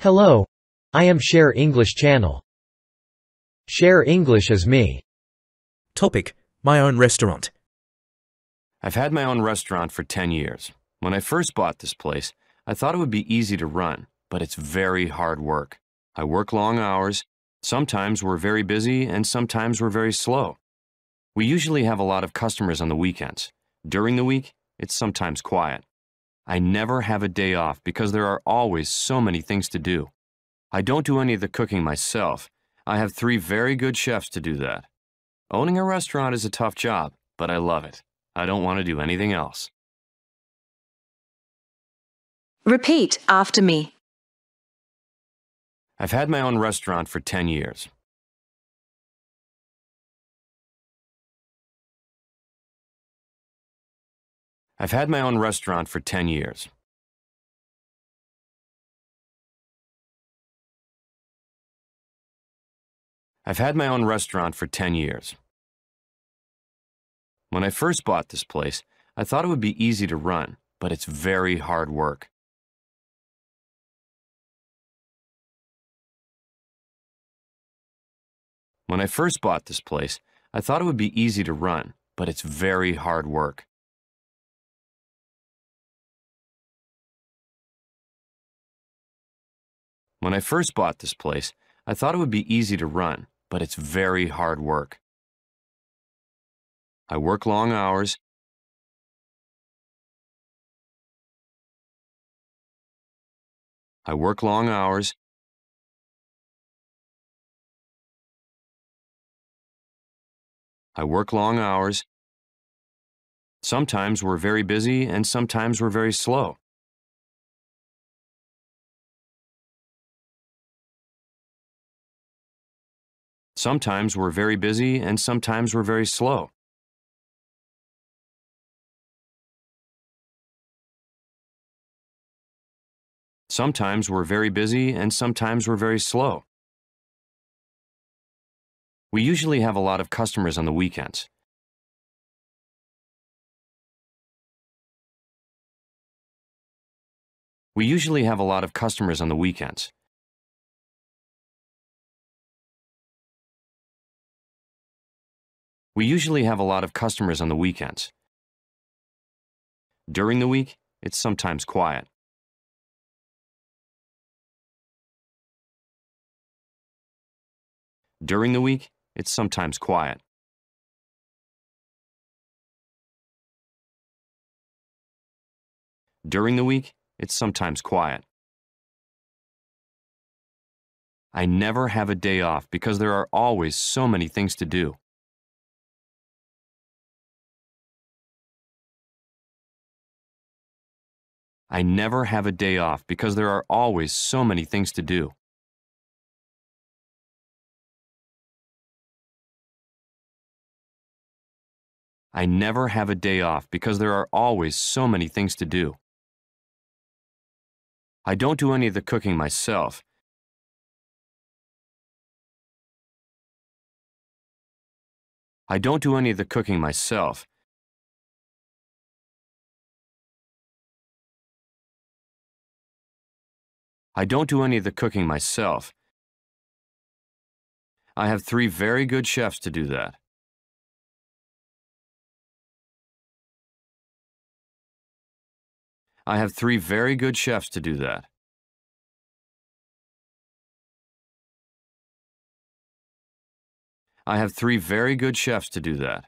Hello. I am Share English Channel. Share English is me. Topic. My own restaurant. I've had my own restaurant for 10 years. When I first bought this place, I thought it would be easy to run, but it's very hard work. I work long hours. Sometimes we're very busy and sometimes we're very slow. We usually have a lot of customers on the weekends. During the week, it's sometimes quiet. I never have a day off because there are always so many things to do. I don't do any of the cooking myself. I have three very good chefs to do that. Owning a restaurant is a tough job, but I love it. I don't want to do anything else. Repeat after me. I've had my own restaurant for 10 years. I've had my own restaurant for 10 years. I've had my own restaurant for 10 years. When I first bought this place, I thought it would be easy to run, but it's very hard work. When I first bought this place, I thought it would be easy to run, but it's very hard work. When I first bought this place, I thought it would be easy to run, but it's very hard work. I work long hours. I work long hours. I work long hours. Sometimes we're very busy and sometimes we're very slow. Sometimes we're very busy and sometimes we're very slow. Sometimes we're very busy and sometimes we're very slow. We usually have a lot of customers on the weekends. We usually have a lot of customers on the weekends. We usually have a lot of customers on the weekends. During the week, it's sometimes quiet. During the week, it's sometimes quiet. During the week, it's sometimes quiet. I never have a day off because there are always so many things to do. I never have a day off because there are always so many things to do. I never have a day off because there are always so many things to do. I don't do any of the cooking myself. I don't do any of the cooking myself. I don't do any of the cooking myself. I have three very good chefs to do that. I have three very good chefs to do that. I have three very good chefs to do that.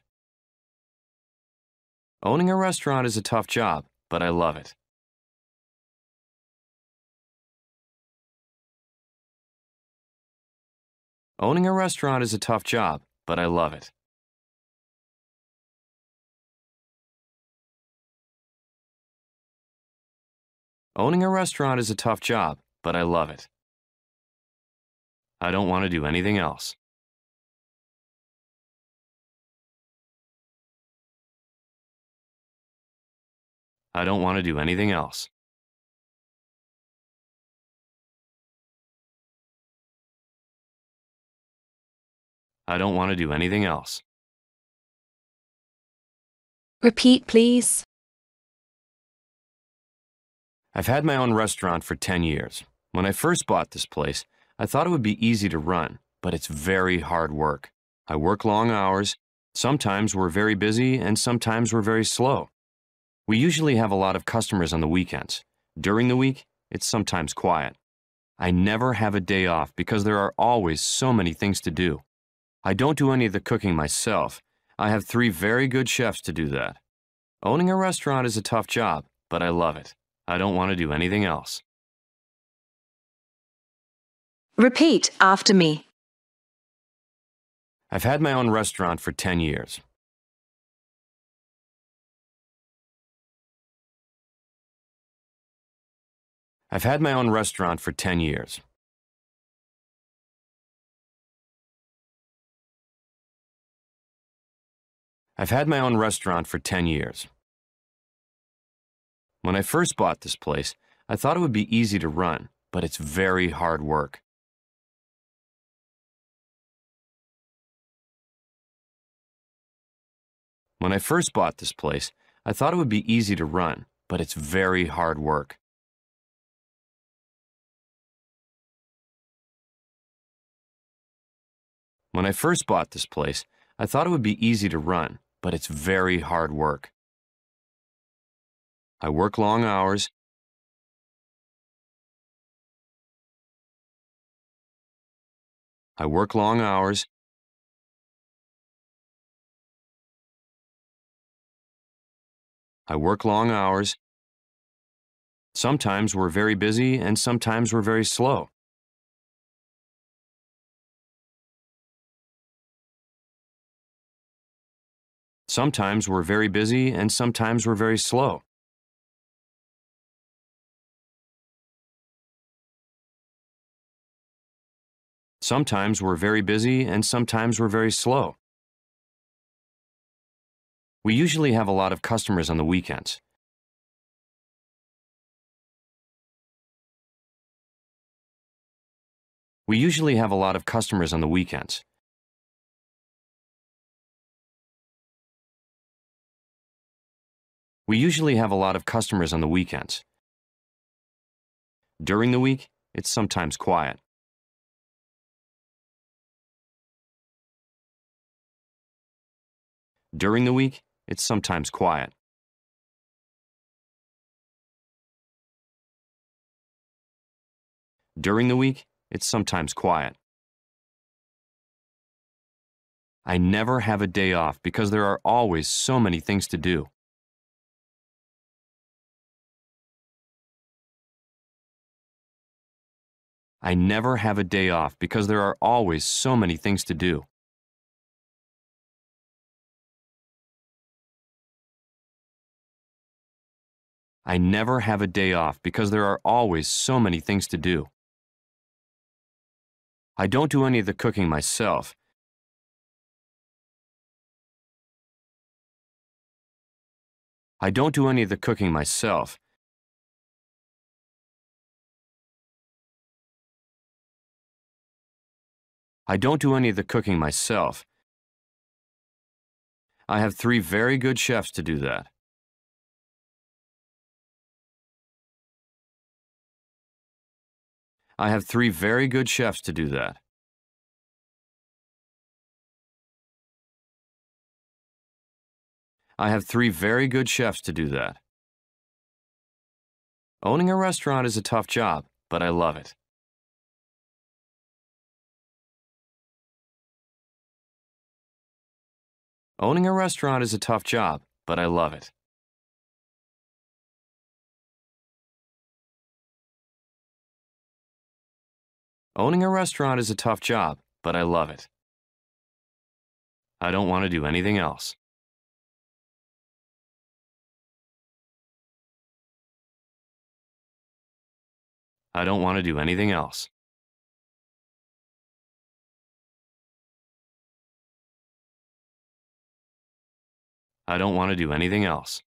Owning a restaurant is a tough job, but I love it. Owning a restaurant is a tough job, but I love it. Owning a restaurant is a tough job, but I love it. I don't want to do anything else. I don't want to do anything else. I don't want to do anything else. Repeat, please. I've had my own restaurant for 10 years. When I first bought this place, I thought it would be easy to run, but it's very hard work. I work long hours. Sometimes we're very busy and sometimes we're very slow. We usually have a lot of customers on the weekends. During the week, it's sometimes quiet. I never have a day off because there are always so many things to do. I don't do any of the cooking myself. I have three very good chefs to do that. Owning a restaurant is a tough job, but I love it. I don't want to do anything else. Repeat after me. I've had my own restaurant for 10 years. I've had my own restaurant for 10 years. I've had my own restaurant for 10 years. When I first bought this place, I thought it would be easy to run, but it's very hard work. When I first bought this place, I thought it would be easy to run, but it's very hard work. When I first bought this place, I thought it would be easy to run, but it's very hard work. I work long hours. I work long hours. I work long hours. Sometimes we're very busy and sometimes we're very slow. Sometimes we're very busy and sometimes we're very slow. Sometimes we're very busy and sometimes we're very slow. We usually have a lot of customers on the weekends. We usually have a lot of customers on the weekends. We usually have a lot of customers on the weekends. During the week, it's sometimes quiet. During the week, it's sometimes quiet. During the week, it's sometimes quiet. I never have a day off because there are always so many things to do. I never have a day off because there are always so many things to do. I never have a day off because there are always so many things to do. I don't do any of the cooking myself. I don't do any of the cooking myself. I don't do any of the cooking myself. I have three very good chefs to do that. I have three very good chefs to do that. I have three very good chefs to do that. Owning a restaurant is a tough job, but I love it. Owning a restaurant is a tough job, but I love it. Owning a restaurant is a tough job, but I love it. I don't want to do anything else. I don't want to do anything else. I don't want to do anything else.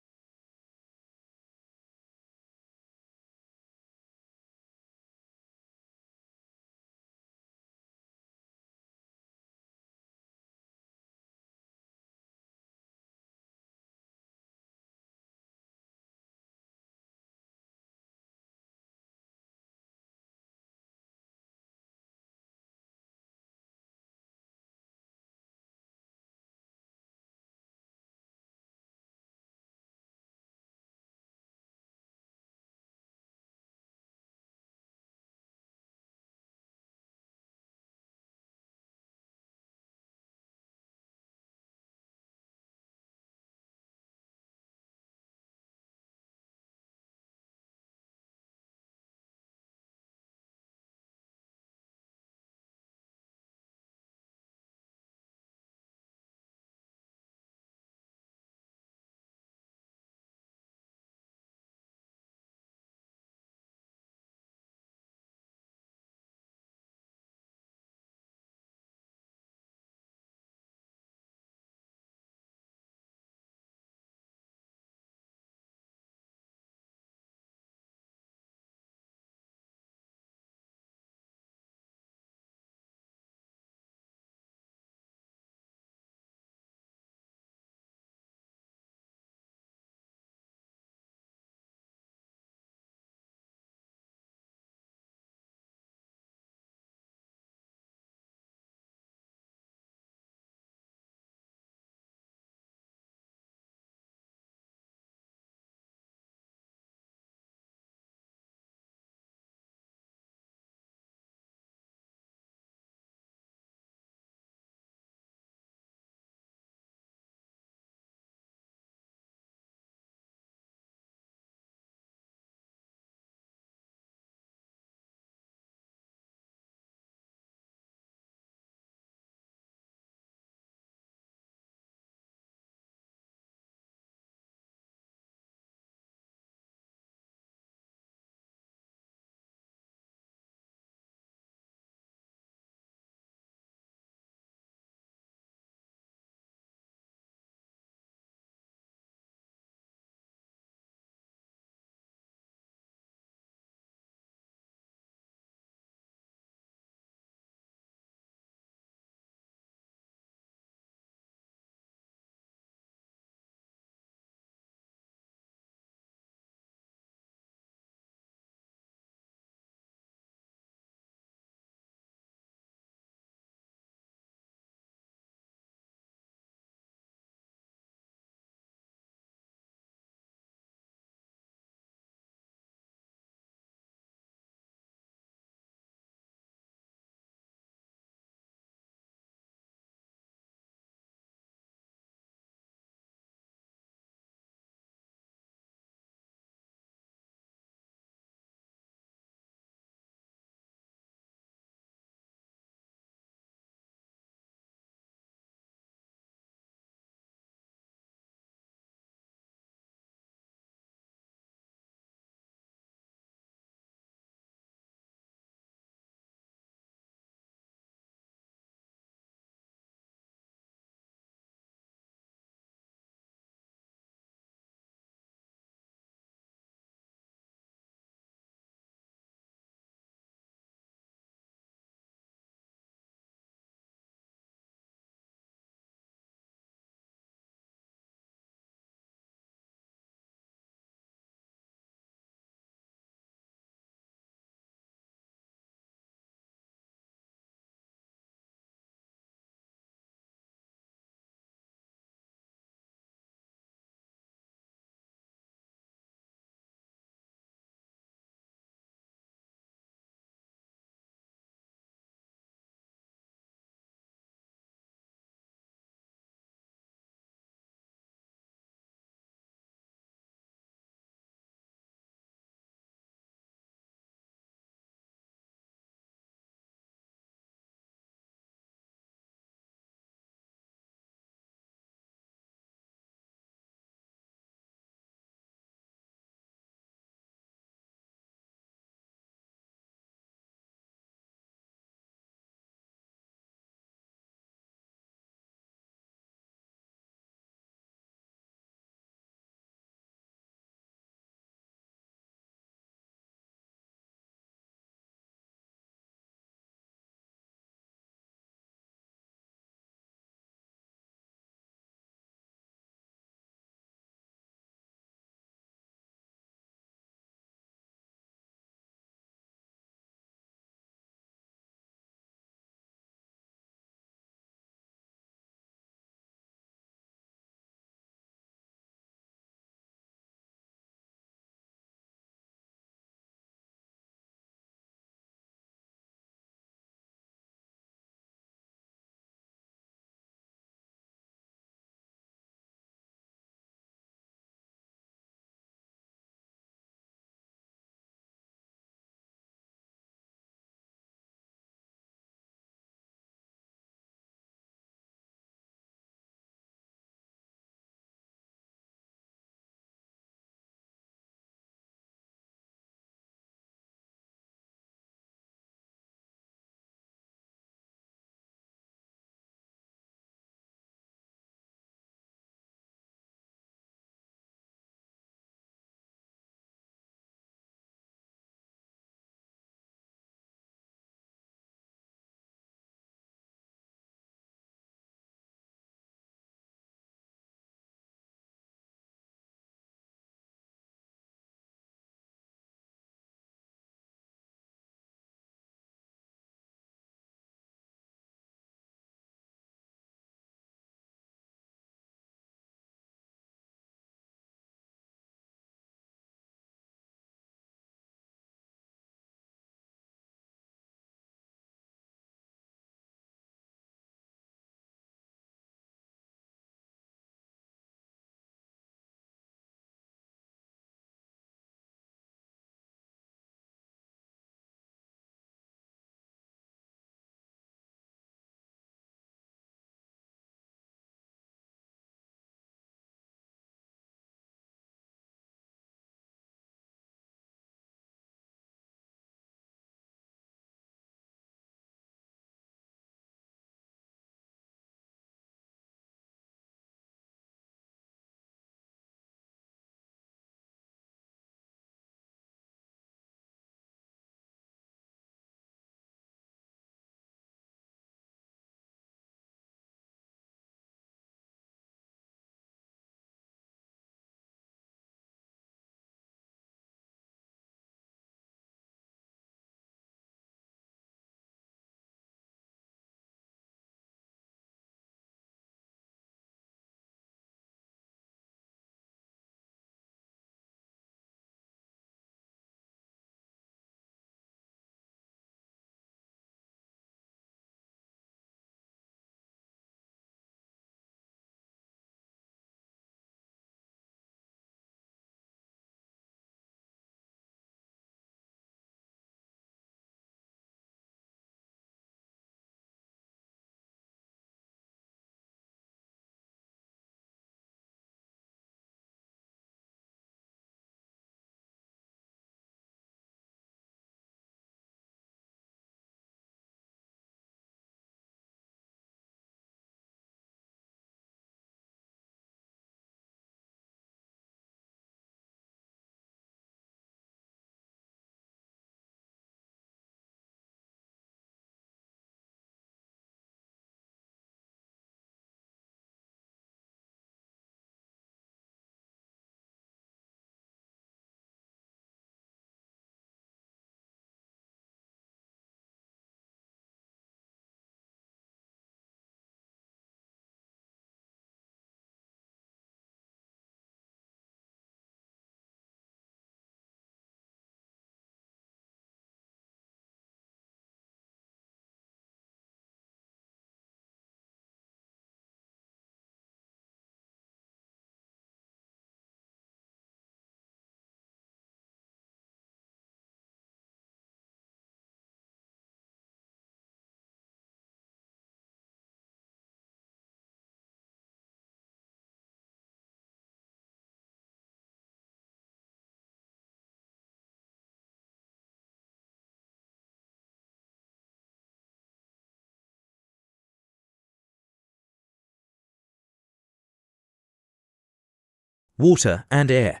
water and air.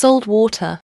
Salt water